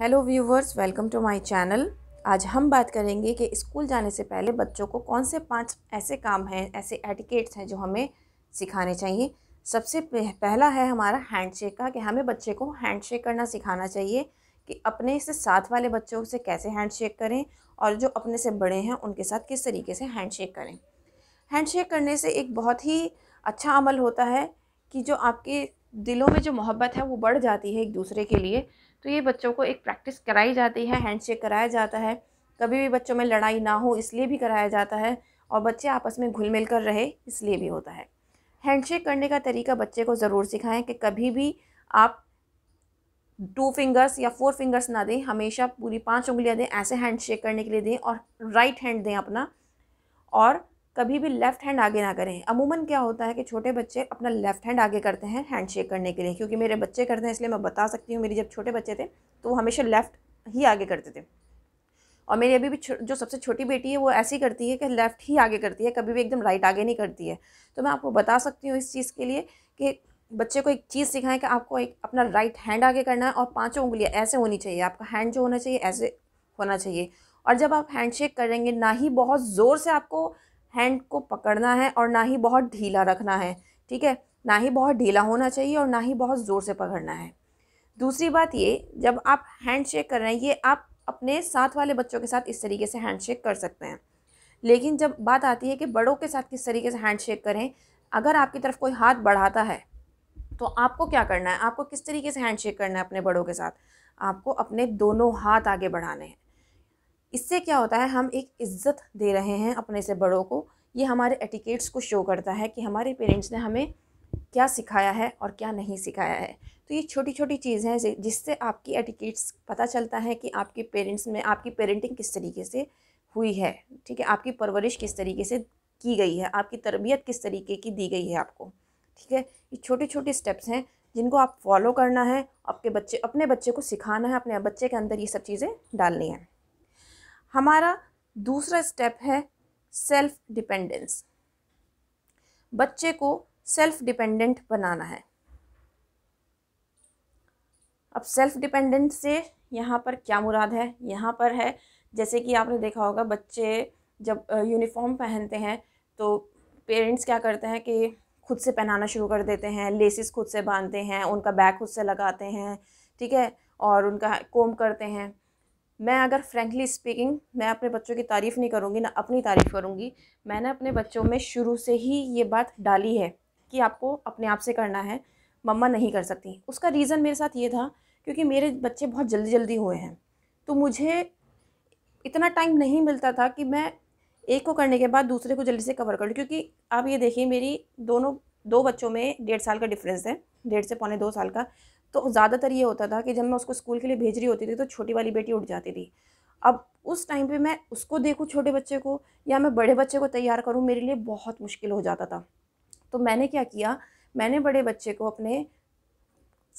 Hello viewers welcome to my channel आज हम बात करेंगे कि स्कूल जाने से पहले बच्चों को कौन से पांच ऐसे काम हैं ऐसे एटिकेट्स हैं जो हमें सिखाने चाहिए सबसे पहला है हमारा हैंडशेक का कि हमें बच्चे को हैंडशेक करना सिखाना चाहिए कि अपने से साथ वाले बच्चों से कैसे हैंडशेक करें और जो अपने से बड़े हैं उनके साथ किस तरीके से हैंडशेक करें हैंडशेक करने से एक बहुत ही अच्छा अमल होता है कि जो आपके दिलों में जो मोहब्बत है वो बढ़ जाती है एक दूसरे के लिए तो ये बच्चों को एक प्रैक्टिस कराई जाती है हैंडशेक कराया जाता है कभी भी बच्चों में लड़ाई ना हो इसलिए भी कराया जाता है और बच्चे आपस में घुल मिल कर रहे इसलिए भी होता है हैंडशेक करने का तरीका बच्चे को ज़रूर सिखाएं कि कभी भी आप टू फिंगर्स या फोर फिंगर्स ना दें हमेशा पूरी पांच उंगलियां दें ऐसे हैंडशेक करने के लिए दें और राइट हैंड दें अपना और कभी भी लेफ़्ट हैंड आगे ना करें अमूमन क्या होता है कि छोटे बच्चे अपना लेफ़्ट हैंड आगे करते हैं हैंड शेक करने के लिए क्योंकि मेरे बच्चे करते हैं इसलिए मैं बता सकती हूँ मेरी जब छोटे बच्चे थे तो वो हमेशा लेफ़्ट ही आगे करते थे और मेरी अभी भी जो सबसे छोटी बेटी है वो ऐसी करती है कि लेफ़्ट ही आगे करती है कभी भी एकदम राइट आगे नहीं करती है तो मैं आपको बता सकती हूँ इस चीज़ के लिए कि बच्चे को एक चीज़ सिखाएं कि आपको एक अपना राइट हैंड आगे करना है और पांचों उंगलियां ऐसे होनी चाहिए आपका हैंड जो होना चाहिए ऐसे होना चाहिए और जब आप हैंड शेक करेंगे ना ही बहुत ज़ोर से आपको हैंड को पकड़ना है और ना ही बहुत ढीला रखना है ठीक है ना ही बहुत ढीला होना चाहिए और ना ही बहुत ज़ोर से पकड़ना है दूसरी बात ये जब आप हैंड शेक कर रहे हैं ये आप अपने साथ वाले बच्चों के साथ इस तरीके से हैंड शेक कर सकते हैं लेकिन जब बात आती है कि बड़ों के साथ किस तरीके से हैंड शेक करें अगर आपकी तरफ कोई हाथ बढ़ाता है तो आपको क्या करना है आपको किस तरीके से हैंड शेक करना है अपने बड़ों के साथ आपको अपने दोनों हाथ आगे बढ़ाने हैं इससे क्या होता है हम एक इज्जत दे रहे हैं अपने से बड़ों को ये हमारे एटिकेट्स को शो करता है कि हमारे पेरेंट्स ने हमें क्या सिखाया है और क्या नहीं सिखाया है तो ये छोटी छोटी चीज़ें हैं जिससे आपकी एटिकेट्स पता चलता है कि आपके पेरेंट्स में आपकी पेरेंटिंग किस तरीके से हुई है ठीक है आपकी परवरिश किस तरीके से की गई है आपकी तरबियत किस तरीके की दी गई है आपको ठीक है ये छोटे छोटे स्टेप्स हैं जिनको आप फॉलो करना है आपके बच्चे अपने बच्चे को सिखाना है अपने बच्चे के अंदर ये सब चीज़ें डालनी है हमारा दूसरा स्टेप है सेल्फ डिपेंडेंस बच्चे को सेल्फ डिपेंडेंट बनाना है अब सेल्फ डिपेंडेंट से यहाँ पर क्या मुराद है यहाँ पर है जैसे कि आपने देखा होगा बच्चे जब यूनिफॉर्म पहनते हैं तो पेरेंट्स क्या करते हैं कि खुद से पहनाना शुरू कर देते हैं लेसिस खुद से बांधते हैं उनका बैग खुद से लगाते हैं ठीक है और उनका कोम करते हैं मैं अगर फ्रेंकली स्पीकिंग मैं अपने बच्चों की तारीफ़ नहीं करूँगी ना अपनी तारीफ़ करूँगी मैंने अपने बच्चों में शुरू से ही ये बात डाली है कि आपको अपने आप से करना है मम्मा नहीं कर सकती उसका रीज़न मेरे साथ ये था क्योंकि मेरे बच्चे बहुत जल्दी जल्दी हुए हैं तो मुझे इतना टाइम नहीं मिलता था कि मैं एक को करने के बाद दूसरे को जल्दी से कवर करूँ क्योंकि आप ये देखिए मेरी दोनों दो बच्चों में डेढ़ साल का डिफरेंस है डेढ़ से पौने दो साल का तो ज़्यादातर ये होता था कि जब मैं उसको स्कूल के लिए भेज रही होती थी तो छोटी वाली बेटी उठ जाती थी अब उस टाइम पे मैं उसको देखूँ छोटे बच्चे को या मैं बड़े बच्चे को तैयार करूँ मेरे लिए बहुत मुश्किल हो जाता था तो मैंने क्या किया मैंने बड़े बच्चे को अपने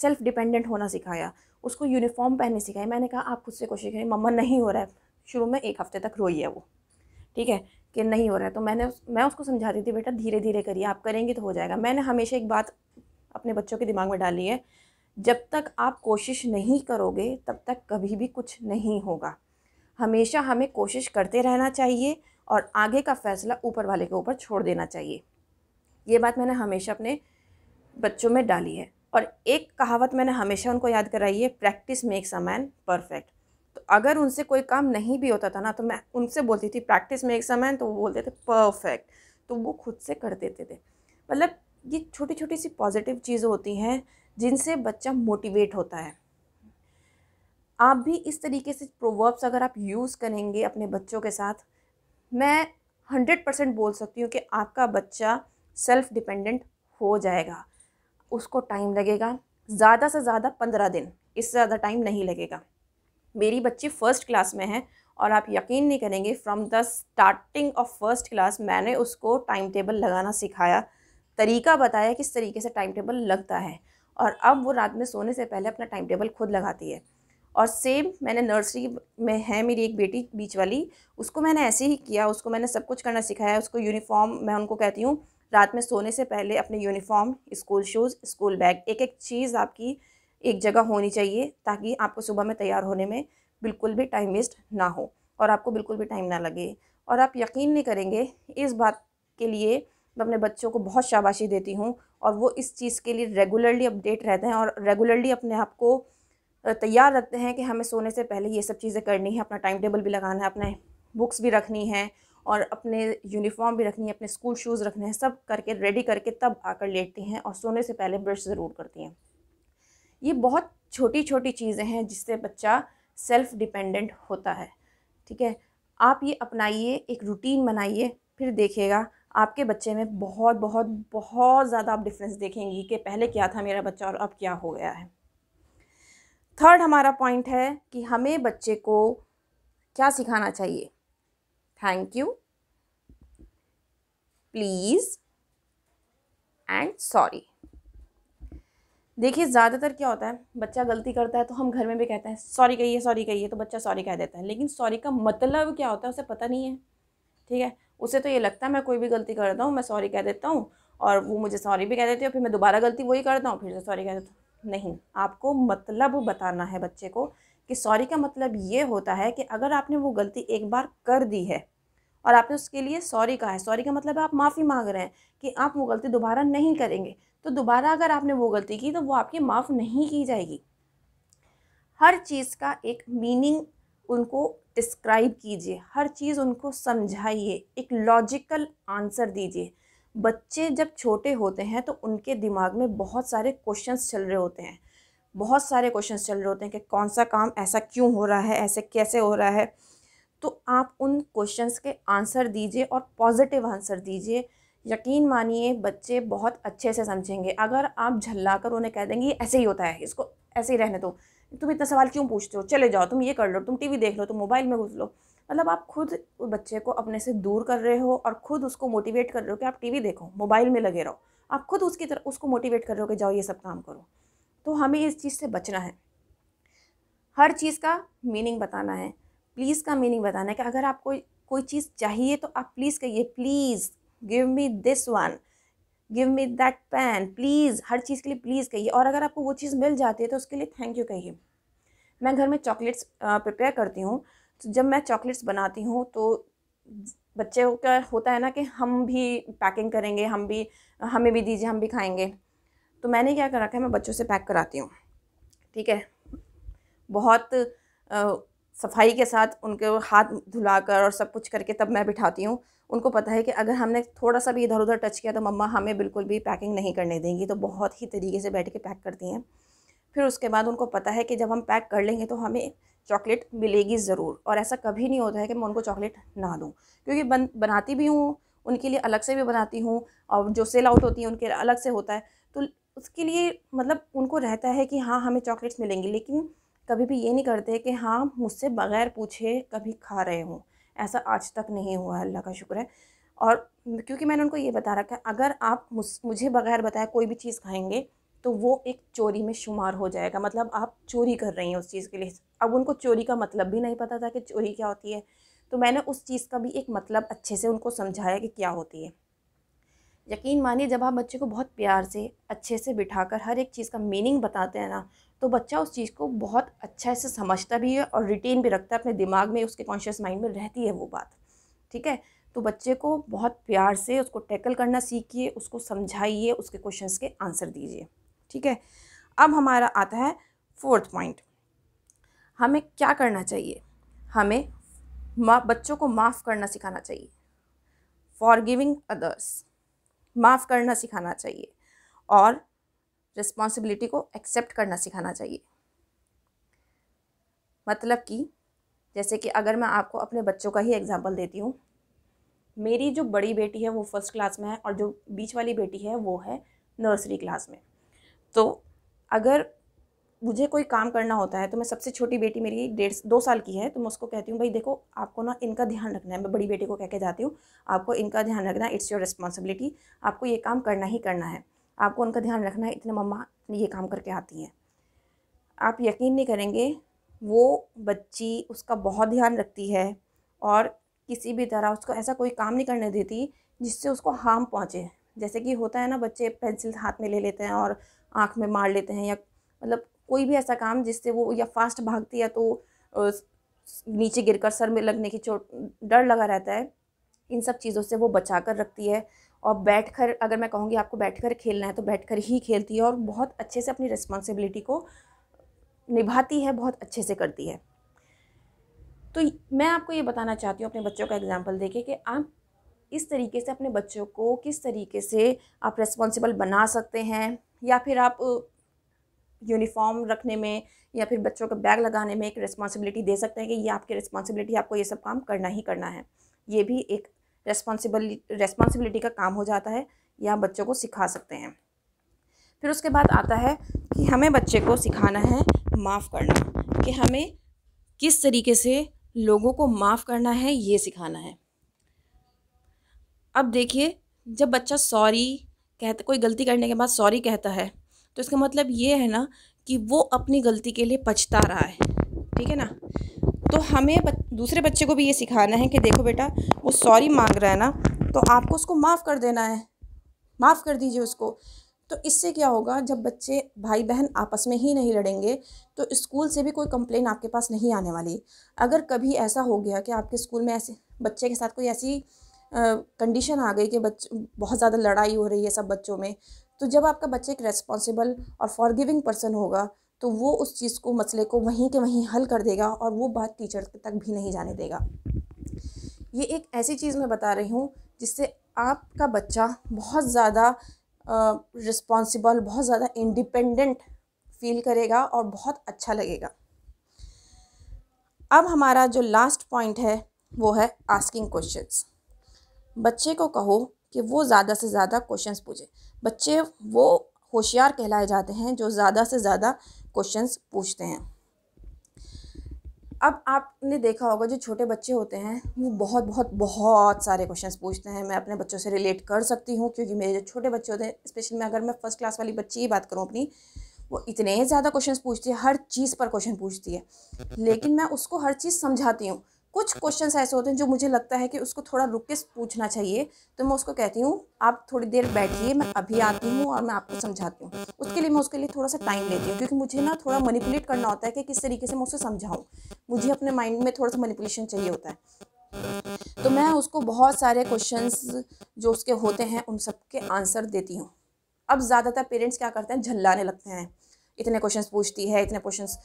सेल्फ डिपेंडेंट होना सिखाया उसको यूनिफॉर्म पहनने सिखाई मैंने कहा आप खुद से कोशिश करें मम्मा नहीं हो रहा है शुरू में एक हफ्ते तक रोई है वो ठीक है कि नहीं हो रहा है तो मैंने मैं उसको समझाती थी बेटा धीरे धीरे करिए आप करेंगे तो हो जाएगा मैंने हमेशा एक बात अपने बच्चों के दिमाग में डाली है जब तक आप कोशिश नहीं करोगे तब तक कभी भी कुछ नहीं होगा हमेशा हमें कोशिश करते रहना चाहिए और आगे का फ़ैसला ऊपर वाले के ऊपर छोड़ देना चाहिए ये बात मैंने हमेशा अपने बच्चों में डाली है और एक कहावत मैंने हमेशा उनको याद कराई है practice makes a man perfect तो अगर उनसे कोई काम नहीं भी होता था ना तो मैं उनसे बोलती थी प्रैक्टिस मेक्स अ मैन तो वो बोलते थे परफेक्ट तो वो खुद से कर देते थे मतलब ये छोटी छोटी सी पॉजिटिव चीज़ें होती हैं जिनसे बच्चा मोटिवेट होता है आप भी इस तरीके से प्रोवर्ब्स अगर आप यूज़ करेंगे अपने बच्चों के साथ मैं हंड्रेड परसेंट बोल सकती हूँ कि आपका बच्चा सेल्फ डिपेंडेंट हो जाएगा उसको टाइम लगेगा ज़्यादा से ज़्यादा पंद्रह दिन इससे ज़्यादा टाइम नहीं लगेगा मेरी बच्ची फ़र्स्ट क्लास में है और आप यकीन नहीं करेंगे from the starting of first class मैंने उसको टाइम टेबल लगाना सिखाया तरीका बताया किस तरीके से टाइम टेबल लगता है और अब वो रात में सोने से पहले अपना टाइम टेबल खुद लगाती है और सेम मैंने नर्सरी में है मेरी एक बेटी बीच वाली उसको मैंने ऐसे ही किया उसको मैंने सब कुछ करना सिखाया उसको यूनिफॉर्म मैं उनको कहती हूँ रात में सोने से पहले अपने uniform school shoes school bag एक एक चीज़ आपकी एक जगह होनी चाहिए ताकि आपको सुबह में तैयार होने में बिल्कुल भी टाइम वेस्ट ना हो और आपको बिल्कुल भी टाइम ना लगे और आप यकीन नहीं करेंगे इस बात के लिए मैं अपने बच्चों को बहुत शाबाशी देती हूँ और वो इस चीज़ के लिए रेगुलरली अपडेट रहते हैं और रेगुलरली अपने आप को तैयार रखते हैं कि हमें सोने से पहले ये सब चीज़ें करनी है अपना टाइम टेबल भी लगाना है अपने बुक्स भी रखनी है और अपने यूनिफॉर्म भी रखनी है अपने स्कूल शूज़ रखने हैं सब करके रेडी करके तब आकर लेटती हैं और सोने से पहले ब्रश ज़रूर करती हैं ये बहुत छोटी छोटी चीज़ें हैं जिससे बच्चा सेल्फ डिपेंडेंट होता है ठीक है आप ये अपनाइए एक रूटीन बनाइए फिर देखिएगा आपके बच्चे में बहुत बहुत बहुत ज़्यादा आप डिफरेंस देखेंगी कि पहले क्या था मेरा बच्चा और अब क्या हो गया है थर्ड हमारा पॉइंट है कि हमें बच्चे को क्या सिखाना चाहिए thank you please and sorry देखिए ज़्यादातर क्या होता है बच्चा गलती करता है तो हम घर में भी कहते हैं सॉरी कहिए सॉरी कहिए तो बच्चा सॉरी कह देता है लेकिन सॉरी का मतलब क्या होता है उसे पता नहीं है ठीक है उसे तो ये लगता है मैं कोई भी गलती करता हूँ मैं सॉरी कह देता हूँ और वो मुझे सॉरी भी कह देती है फिर मैं दोबारा गलती वही करता हूँ फिर से सॉरी कह देता हूँ नहीं आपको मतलब बताना है बच्चे को कि सॉरी का मतलब ये होता है कि अगर आपने वो गलती एक बार कर दी है और आपने उसके लिए सॉरी कहा है सॉरी का मतलब है आप माफ़ी मांग रहे हैं कि आप वो गलती दोबारा नहीं करेंगे तो दोबारा अगर आपने वो गलती की तो वो आपकी माफ़ नहीं की जाएगी हर चीज़ का एक मीनिंग उनको डिस्क्राइब कीजिए हर चीज़ उनको समझाइए एक लॉजिकल आंसर दीजिए बच्चे जब छोटे होते हैं तो उनके दिमाग में बहुत सारे क्वेश्चंस चल रहे होते हैं बहुत सारे क्वेश्चंस चल रहे होते हैं कि कौन सा काम ऐसा क्यों हो रहा है ऐसे कैसे हो रहा है तो आप उन क्वेश्चंस के आंसर दीजिए और पॉजिटिव आंसर दीजिए यकीन मानिए बच्चे बहुत अच्छे से समझेंगे अगर आप झल्ला कर उन्हें कह देंगे ऐसे ही होता है इसको ऐसे ही रहने दो तो, तुम इतना सवाल क्यों पूछते हो चले जाओ तुम ये कर लो तुम टीवी देख लो तुम मोबाइल में घुस लो मतलब आप खुद बच्चे को अपने से दूर कर रहे हो और खुद उसको मोटिवेट कर रहे हो कि आप टीवी देखो मोबाइल में लगे रहो आप खुद उसकी तरफ उसको मोटिवेट कर रहे हो कि जाओ ये सब काम करो तो हमें इस चीज़ से बचना है हर चीज़ का मीनिंग बताना है प्लीज़ का मीनिंग बताना है कि अगर आपको कोई चीज़ चाहिए तो आप प्लीज़ कहिए please give me this one give me that pen please हर चीज़ के लिए प्लीज़ कहिए और अगर आपको वो चीज़ मिल जाती है तो उसके लिए थैंक यू कहिए मैं घर में चॉकलेट्स प्रिपेयर करती हूँ तो जब मैं चॉकलेट्स बनाती हूँ तो बच्चे का होता है ना कि हम भी पैकिंग करेंगे हम भी हमें भी दीजिए हम भी खाएंगे तो मैंने क्या कर रखा है मैं बच्चों से पैक कराती हूँ ठीक है बहुत आ, सफाई के साथ उनके हाथ धुलाकर और सब कुछ करके तब मैं बिठाती हूँ उनको पता है कि अगर हमने थोड़ा सा भी इधर उधर टच किया तो मम्मा हमें बिल्कुल भी पैकिंग नहीं करने देंगी तो बहुत ही तरीके से बैठ के पैक करती हैं फिर उसके बाद उनको पता है कि जब हम पैक कर लेंगे तो हमें चॉकलेट मिलेगी ज़रूर और ऐसा कभी नहीं होता है कि मैं उनको चॉकलेट ना दूँ क्योंकि बन बनाती भी हूँ उनके लिए अलग से भी बनाती हूँ और जो सेल आउट होती है उनके अलग से होता है तो उसके लिए मतलब उनको रहता है कि हाँ हमें चॉकलेट्स मिलेंगी लेकिन कभी भी ये नहीं करते कि हाँ मुझसे बग़ैर पूछे कभी खा रहे हों ऐसा आज तक नहीं हुआ अल्लाह का शुक्र है और क्योंकि मैंने उनको ये बता रखा है अगर आप मुझे बग़ैर बताए कोई भी चीज़ खाएंगे तो वो एक चोरी में शुमार हो जाएगा मतलब आप चोरी कर रही हैं उस चीज़ के लिए अब उनको चोरी का मतलब भी नहीं पता था कि चोरी क्या होती है तो मैंने उस चीज़ का भी एक मतलब अच्छे से उनको समझाया कि क्या होती है यकीन मानिए जब आप बच्चे को बहुत प्यार से अच्छे से बिठाकर हर एक चीज़ का मीनिंग बताते हैं ना तो बच्चा उस चीज़ को बहुत अच्छे से समझता भी है और रिटेन भी रखता है अपने दिमाग में उसके कॉन्शियस माइंड में रहती है वो बात ठीक है तो बच्चे को बहुत प्यार से उसको टैकल करना सीखिए उसको समझाइए उसके क्वेश्चंस के आंसर दीजिए ठीक है अब हमारा आता है फोर्थ पॉइंट हमें क्या करना चाहिए हमें बच्चों को माफ़ करना सिखाना चाहिए फॉर गिविंग अदर्स माफ़ करना सिखाना चाहिए और रिस्पॉन्सिबिलिटी को एक्सेप्ट करना सिखाना चाहिए मतलब कि जैसे कि अगर मैं आपको अपने बच्चों का ही एग्ज़ाम्पल देती हूँ मेरी जो बड़ी बेटी है वो फर्स्ट क्लास में है और जो बीच वाली बेटी है वो है नर्सरी क्लास में तो अगर मुझे कोई काम करना होता है तो मैं सबसे छोटी बेटी मेरी डेढ़ दो साल की है तो मैं उसको कहती हूँ भाई देखो आपको ना इनका ध्यान रखना है मैं बड़ी बेटी को कह के जाती हूँ आपको इनका ध्यान रखना इट्स योर रिस्पॉन्सिबिलिटी आपको ये काम करना ही करना है आपको उनका ध्यान रखना है इतने मम्मा ये काम करके आती हैं आप यकीन नहीं करेंगे वो बच्ची उसका बहुत ध्यान रखती है और किसी भी तरह उसको ऐसा कोई काम नहीं करने देती जिससे उसको हार्म पहुँचे जैसे कि होता है ना बच्चे पेंसिल हाथ में ले लेते हैं और आँख में मार लेते हैं या मतलब कोई भी ऐसा काम जिससे वो या फास्ट भागती है तो नीचे गिरकर सर में लगने की चोट डर लगा रहता है इन सब चीज़ों से वो बचा कर रखती है और बैठकर अगर मैं कहूँगी आपको बैठकर खेलना है तो बैठकर ही खेलती है और बहुत अच्छे से अपनी रिस्पॉन्सिबिलिटी को निभाती है बहुत अच्छे से करती है तो मैं आपको ये बताना चाहती हूँ अपने बच्चों का एग्जाम्पल दे कि आप इस तरीके से अपने बच्चों को किस तरीके से आप रेस्पॉन्सिबल बना सकते हैं या फिर आप यूनिफॉर्म रखने में या फिर बच्चों का बैग लगाने में एक रिस्पॉन्सिबिलिटी दे सकते हैं कि ये आपकी रिस्पॉन्सिबिलिटी आपको ये सब काम करना ही करना है ये भी एक रेस्पॉन्सिबली रेस्पॉन्सिबिलिटी का काम हो जाता है या बच्चों को सिखा सकते हैं फिर उसके बाद आता है कि हमें बच्चे को सिखाना है माफ़ करना कि हमें किस तरीके से लोगों को माफ़ करना है ये सिखाना है अब देखिए जब बच्चा सॉरी कहता कोई गलती करने के बाद सॉरी कहता है तो इसका मतलब ये है ना कि वो अपनी गलती के लिए पछता रहा है ठीक है ना तो हमें दूसरे बच्चे को भी ये सिखाना है कि देखो बेटा वो सॉरी मांग रहा है ना तो आपको उसको माफ़ कर देना है माफ़ कर दीजिए उसको तो इससे क्या होगा जब बच्चे भाई बहन आपस में ही नहीं लड़ेंगे तो स्कूल से भी कोई कंप्लेन आपके पास नहीं आने वाली अगर कभी ऐसा हो गया कि आपके स्कूल में ऐसे बच्चे के साथ कोई ऐसी कंडीशन आ गई कि बच्चे बहुत ज़्यादा लड़ाई हो रही है सब बच्चों में तो जब आपका बच्चे एक रेस्पॉन्सिबल और फॉरगिविंग पर्सन होगा तो वो उस चीज़ को मसले को वहीं के वहीं हल कर देगा और वो बात टीचर तक भी नहीं जाने देगा ये एक ऐसी चीज़ मैं बता रही हूँ जिससे आपका बच्चा बहुत ज़्यादा रिस्पॉन्सिबल बहुत ज़्यादा इंडिपेंडेंट फील करेगा और बहुत अच्छा लगेगा अब हमारा जो लास्ट पॉइंट है वो है आस्किंग क्वेश्चंस बच्चे को कहो कि वो ज़्यादा से ज़्यादा क्वेश्चंस पूछे बच्चे वो होशियार कहलाए जाते हैं जो ज़्यादा से ज़्यादा क्वेश्चन पूछते हैं अब आपने देखा होगा जो छोटे बच्चे होते हैं वो बहुत बहुत बहुत सारे क्वेश्चंस पूछते हैं मैं अपने बच्चों से रिलेट कर सकती हूँ क्योंकि मेरे जो छोटे बच्चे होते हैं स्पेशली मैं अगर मैं फर्स्ट क्लास वाली बच्ची की बात करूँ अपनी वो इतने ज़्यादा क्वेश्चंस पूछती है हर चीज़ पर क्वेश्चन पूछती है लेकिन मैं उसको हर चीज़ समझाती हूँ कुछ क्वेश्चंस अच्छा। ऐसे होते हैं जो मुझे लगता है कि उसको थोड़ा रुक के पूछना चाहिए तो मैं उसको कहती हूँ आप थोड़ी देर बैठिए मैं अभी आती हूँ और मैं आपको समझाती हूँ उसके लिए मैं उसके लिए थोड़ा सा टाइम लेती हूँ क्योंकि मुझे ना थोड़ा मनीपुलेट करना होता है कि किस तरीके से मैं उसे समझाऊँ मुझे अपने माइंड में थोड़ा सा मनीपुलेशन चाहिए होता है तो मैं उसको बहुत सारे क्वेश्चंस जो उसके होते हैं उन सब के आंसर देती हूँ अब ज़्यादातर पेरेंट्स क्या करते हैं झल्लाने लगते हैं इतने क्वेश्चंस पूछती है इतने क्वेश्चंस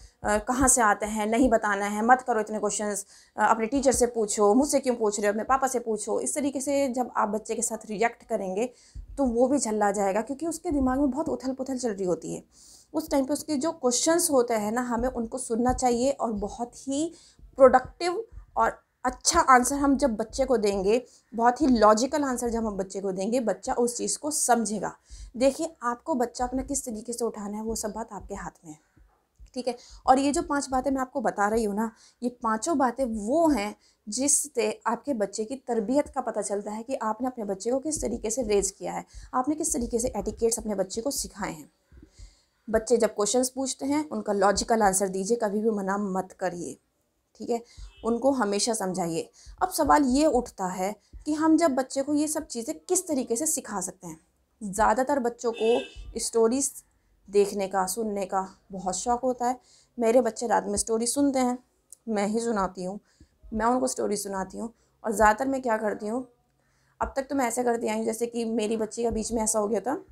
कहाँ से आते हैं नहीं बताना है मत करो इतने क्वेश्चंस अपने टीचर से पूछो मुझसे क्यों पूछ रहे हो अपने पापा से पूछो इस तरीके से जब आप बच्चे के साथ रिएक्ट करेंगे तो वो भी झल्ला जाएगा क्योंकि उसके दिमाग में बहुत उथल पुथल चल रही होती है उस टाइम पे उसके जो क्वेश्चंस होते हैं ना हमें उनको सुनना चाहिए और बहुत ही प्रोडक्टिव और अच्छा आंसर हम जब बच्चे को देंगे बहुत ही लॉजिकल आंसर जब हम बच्चे को देंगे बच्चा उस चीज़ को समझेगा देखिए आपको बच्चा अपना किस तरीके से उठाना है वो सब बात आपके हाथ में है ठीक है और ये जो पांच बातें मैं आपको बता रही हूँ ना ये पांचों बातें वो हैं जिससे आपके बच्चे की तरबियत का पता चलता है कि आपने अपने बच्चे को किस तरीके से रेज किया है आपने किस तरीके से एटिकेट्स अपने बच्चे को सिखाए हैं बच्चे जब क्वेश्चंस पूछते हैं उनका लॉजिकल आंसर दीजिए कभी भी मना मत करिए ठीक है उनको हमेशा समझाइए अब सवाल ये उठता है कि हम जब बच्चे को ये सब चीज़ें किस तरीके से सिखा सकते हैं ज़्यादातर बच्चों को स्टोरीज देखने का सुनने का बहुत शौक होता है मेरे बच्चे रात में स्टोरी सुनते हैं मैं ही सुनाती हूँ मैं उनको स्टोरी सुनाती हूँ और ज़्यादातर मैं क्या करती हूँ अब तक तो मैं ऐसे करती आई हूँ जैसे कि मेरी बच्ची का बीच में ऐसा हो गया था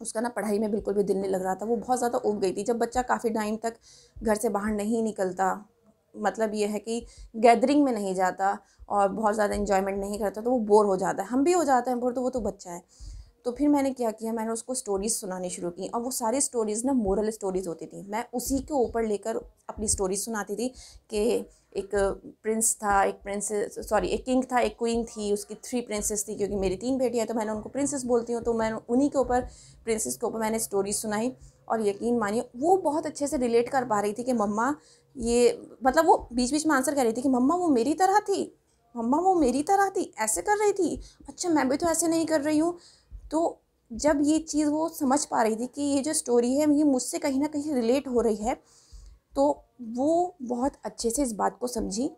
उसका ना पढ़ाई में बिल्कुल भी दिल नहीं लग रहा था वो बहुत ज़्यादा उग गई थी जब बच्चा काफ़ी टाइम तक घर से बाहर नहीं निकलता मतलब ये है कि गैदरिंग में नहीं जाता और बहुत ज़्यादा इन्जॉयमेंट नहीं करता तो वो बोर हो जाता है हम भी हो जाते हैं बोर तो वो तो बच्चा है तो फिर मैंने क्या किया मैंने उसको स्टोरीज़ सुनानी शुरू की और वो सारी स्टोरीज़ ना मोरल स्टोरीज़ होती थी मैं उसी के ऊपर लेकर अपनी स्टोरीज सुनाती थी कि एक प्रिंस था एक प्रिंसेस सॉरी एक किंग था एक क्वीन थी उसकी थ्री प्रिंसेस थी क्योंकि मेरी तीन बेटियाँ तो मैंने उनको प्रिंसेस बोलती हूँ तो मैं उन्हीं के ऊपर प्रिंसेस के ऊपर मैंने स्टोरीज सुनाई और यकीन मानिए वो बहुत अच्छे से रिलेट कर पा रही थी कि मम्मा ये मतलब वो बीच बीच में आंसर कर रही थी कि मम्मा वो मेरी तरह थी मम्मा वो मेरी तरह थी ऐसे कर रही थी अच्छा मैं भी तो ऐसे नहीं कर रही हूँ तो जब ये चीज़ वो समझ पा रही थी कि ये जो स्टोरी है ये मुझसे कहीं ना कहीं रिलेट हो रही है तो वो बहुत अच्छे से इस बात को समझी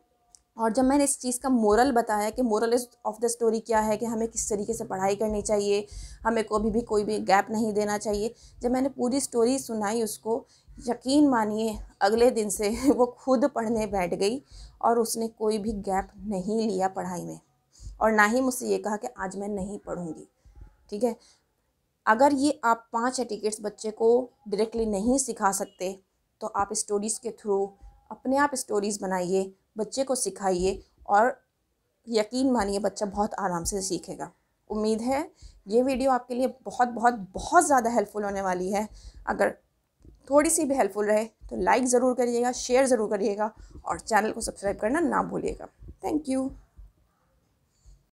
और जब मैंने इस चीज़ का मोरल बताया कि मोरल ऑफ द स्टोरी क्या है कि हमें किस तरीके से पढ़ाई करनी चाहिए हमें कभी भी कोई भी गैप नहीं देना चाहिए जब मैंने पूरी स्टोरी सुनाई उसको यकीन मानिए अगले दिन से वो खुद पढ़ने बैठ गई और उसने कोई भी गैप नहीं लिया पढ़ाई में और ना ही मुझसे ये कहा कि आज मैं नहीं पढ़ूँगी ठीक है अगर ये आप पाँच एटिकेट्स बच्चे को डायरेक्टली नहीं सिखा सकते तो आप स्टोरीज़ के थ्रू अपने आप स्टोरीज़ बनाइए बच्चे को सिखाइए और यकीन मानिए बच्चा बहुत आराम से सीखेगा उम्मीद है ये वीडियो आपके लिए बहुत बहुत बहुत ज़्यादा हेल्पफुल होने वाली है अगर थोड़ी सी भी हेल्पफुल रहे तो लाइक ज़रूर करिएगा शेयर ज़रूर करिएगा और चैनल को सब्सक्राइब करना ना भूलिएगा थैंक यू